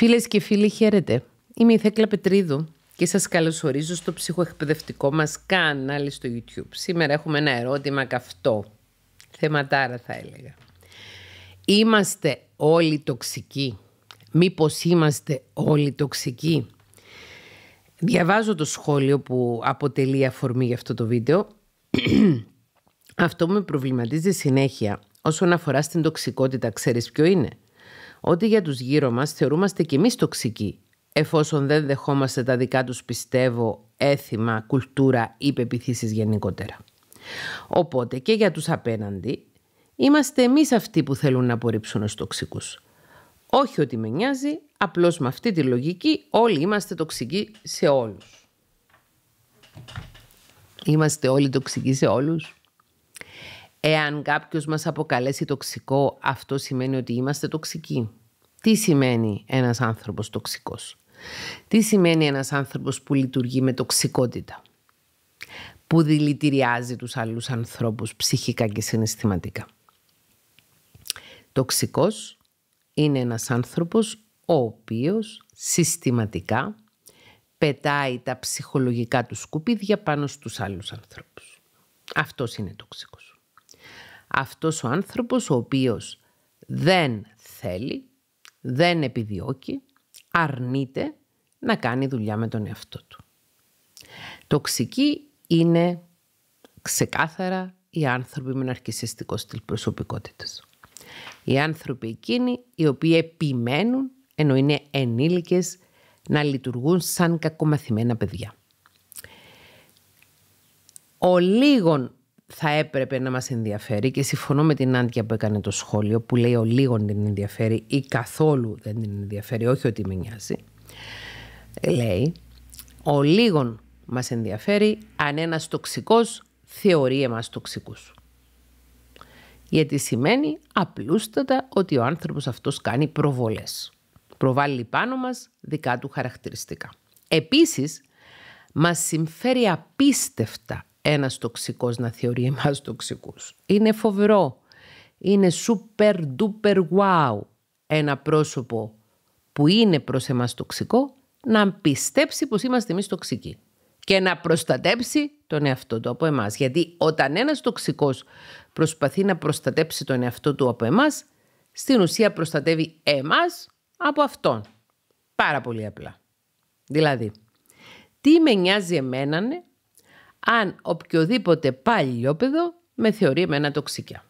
Φίλες και φίλοι, χαίρετε. Είμαι η Θέκλα Πετρίδου και σας καλωσορίζω στο ψυχοεκπαιδευτικό μας κανάλι στο YouTube. Σήμερα έχουμε ένα ερώτημα καυτό. Θεματάρα θα έλεγα. Είμαστε όλοι τοξικοί. Μήπως είμαστε όλοι τοξικοί. Διαβάζω το σχόλιο που αποτελεί αφορμή για αυτό το βίντεο. αυτό με προβληματίζει συνέχεια όσον αφορά στην τοξικότητα. Ξέρεις ποιο είναι ότι για τους γύρω μας θεωρούμαστε κι εμείς τοξικοί, εφόσον δεν δεχόμαστε τα δικά τους πιστεύω, έθιμα, κουλτούρα ή πεπιθήσεις γενικότερα. Οπότε και για τους απέναντι, είμαστε εμείς αυτοί που θέλουν να απορρίψουν ως τοξικούς. Όχι ότι με νοιάζει, απλώς με αυτή τη λογική όλοι είμαστε τοξικοί σε όλους. Είμαστε όλοι τοξικοί σε όλους. Εάν κάποιος μας αποκαλέσει τοξικό, αυτό σημαίνει ότι είμαστε τοξικοί. Τι σημαίνει ένας άνθρωπος τοξικός. Τι σημαίνει ένας άνθρωπος που λειτουργεί με τοξικότητα. Που δηλητηριάζει τους άλλους ανθρώπους ψυχικά και συναισθηματικά. Τοξικός είναι ένας άνθρωπος ο οποίος συστηματικά πετάει τα ψυχολογικά του σκουπίδια πάνω στους άλλους ανθρώπους. Αυτός είναι τοξικός αυτός ο άνθρωπος ο οποίος δεν θέλει, δεν επιδιώκει, αρνείται να κάνει δουλειά με τον εαυτό του. Τοξική είναι ξεκάθαρα οι άνθρωποι με ναρκισιστικό στυλ προσωπικότητας. Οι άνθρωποι εκείνοι οι οποίοι επιμένουν ενώ είναι ενήλικες να λειτουργούν σαν κακομαθημένα παιδιά. Ο λίγων θα έπρεπε να μας ενδιαφέρει και συμφωνώ με την Άντια που έκανε το σχόλιο που λέει ο λίγον την ενδιαφέρει ή καθόλου δεν την ενδιαφέρει, όχι ότι με νοιάζει. Ε, λέει, ο λίγον μας ενδιαφέρει αν ένας τοξικός θεωρεί εμάς τοξικούς. Γιατί σημαίνει απλούστατα ότι ο άνθρωπος αυτός κάνει προβολές. Προβάλλει πάνω μας δικά του χαρακτηριστικά. Επίσης, μας συμφέρει απίστευτα ένας τοξικός να θεωρεί εμάς τοξικούς. Είναι φοβερό. Είναι super duper wow ένα πρόσωπο που είναι προς εμάς τοξικό να πιστέψει πως είμαστε εμείς τοξικοί και να προστατέψει τον εαυτό του από εμάς. Γιατί όταν ένας τοξικός προσπαθεί να προστατέψει τον εαυτό του από εμάς, στην ουσία προστατεύει εμάς από αυτόν. Πάρα πολύ απλά. Δηλαδή, τι με νοιάζει εμένα ναι, αν οποιοδήποτε παλιόπαιδο με θεωρεί εμένα τοξικιά.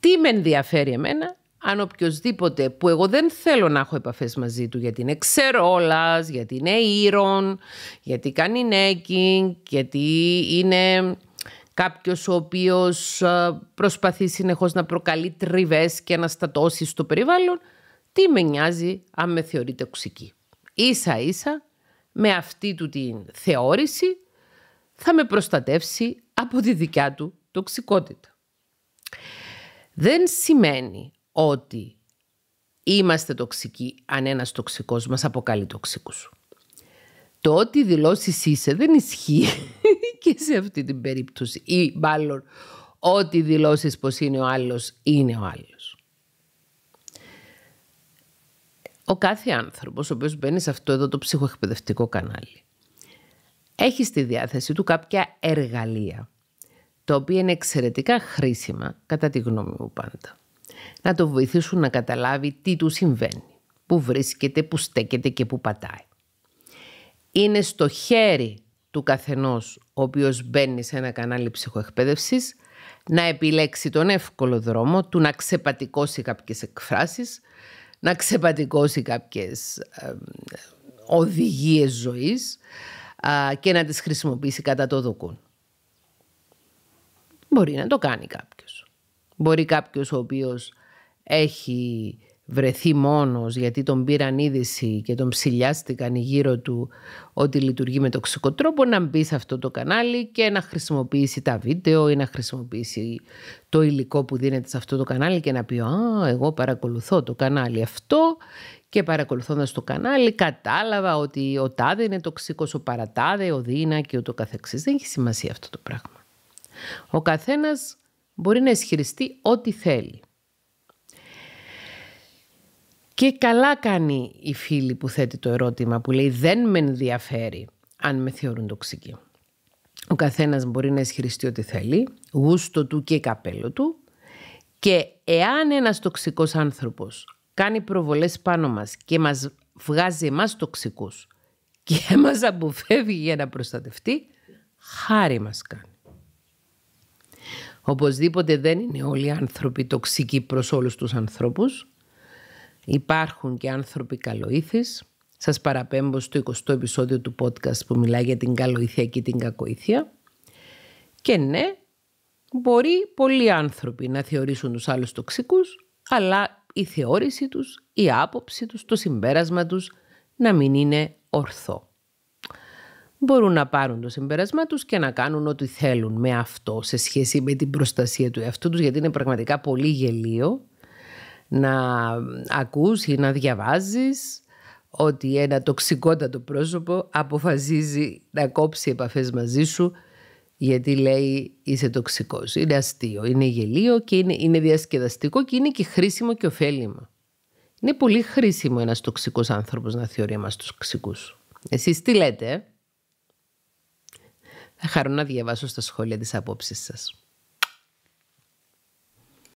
Τι με ενδιαφέρει εμένα αν οποιοδήποτε που εγώ δεν θέλω να έχω επαφές μαζί του γιατί είναι ξερόλας, γιατί είναι ήρων, γιατί κάνει νέκινγκ, γιατί είναι κάποιος ο οποίος ε, προσπαθεί συνεχώς να προκαλεί τριβές και να στατώσει στο περιβάλλον, τι με νοιάζει αν με θεωρεί τοξική. οξική. ίσα με αυτή του την θεώρηση θα με προστατεύσει από τη δικιά του τοξικότητα. Δεν σημαίνει ότι είμαστε τοξικοί αν ένας τοξικός μας αποκαλεί τοξικούς. Το ότι δηλώσεις είσαι δεν ισχύει και σε αυτή την περίπτωση ή μάλλον ότι δηλώσεις πως είναι ο άλλος είναι ο άλλος. Ο κάθε άνθρωπος ο οποίος μπαίνει σε αυτό εδώ το ψυχοεκπαιδευτικό κανάλι έχει στη διάθεσή του κάποια εργαλεία, τα οποία είναι εξαιρετικά χρήσιμα, κατά τη γνώμη μου πάντα. Να το βοηθήσουν να καταλάβει τι του συμβαίνει, που βρίσκεται, που στέκεται και που πατάει. Είναι στο χέρι του καθενός ο οποίος μπαίνει σε ένα κανάλι ψυχοεκπαίδευσης να επιλέξει τον εύκολο δρόμο του να ξεπατικώσει κάποιες εκφράσεις, να ξεπατικώσει κάποιες ε, οδηγίες ζωής, και να τις χρησιμοποιήσει κατά το δοκούν. Μπορεί να το κάνει κάποιος. Μπορεί κάποιος ο οποίος έχει βρεθεί μόνος γιατί τον πήραν είδηση και τον ψηλιάστηκαν γύρω του ότι λειτουργεί με τοξικό τρόπο να μπει σε αυτό το κανάλι και να χρησιμοποιήσει τα βίντεο ή να χρησιμοποιήσει το υλικό που δίνεται σε αυτό το κανάλι και να πει «Α, εγώ παρακολουθώ το κανάλι αυτό και παρακολουθώντας το κανάλι κατάλαβα ότι ο τάδε είναι τοξικός, ο παρατάδε, ο δίνα και ούτω καθεξής». Δεν έχει σημασία αυτό το πράγμα. Ο καθένας μπορεί να ισχυριστεί ό,τι θέλει. Και καλά κάνει η φίλη που θέτει το ερώτημα που λέει «Δεν με ενδιαφέρει αν με θεωρούν τοξική». Ο καθένας μπορεί να ισχυριστεί ό,τι θέλει, γούστο του και καπέλο του. Και εάν ένας τοξικός άνθρωπος κάνει προβολές πάνω μας και μας βγάζει εμάς τοξικούς και μας αποφεύγει για να προστατευτεί, χάρη μας κάνει. Οπωσδήποτε δεν είναι όλοι οι άνθρωποι τοξικοί προς όλους τους ανθρώπους. Υπάρχουν και άνθρωποι καλοήθης. Σας παραπέμπω στο 20ο επεισόδιο του podcast που μιλάει για την καλοήθεια και την κακοήθεια. Και ναι, μπορεί πολλοί άνθρωποι να θεωρήσουν τους άλλους τοξικούς, αλλά η θεώρησή τους, η άποψη τους, το συμπέρασμα τους να μην είναι ορθό. Μπορούν να πάρουν το συμπέρασμα τους και να κάνουν ό,τι θέλουν με αυτό σε σχέση με την προστασία του εαυτού τους, γιατί είναι πραγματικά πολύ γελίο να ακούς ή να διαβάζεις ότι ένα τοξικότατο πρόσωπο αποφασίζει να κόψει επαφές μαζί σου γιατί λέει είσαι τοξικός. Είναι αστείο, είναι γελίο και είναι, διασκεδαστικό και είναι και χρήσιμο και ωφέλιμο. Είναι πολύ χρήσιμο ένας τοξικός άνθρωπος να θεωρεί μας τοξικούς. Εσείς τι λέτε, ε? Θα χαρώ να διαβάσω στα σχόλια τις απόψεις σας.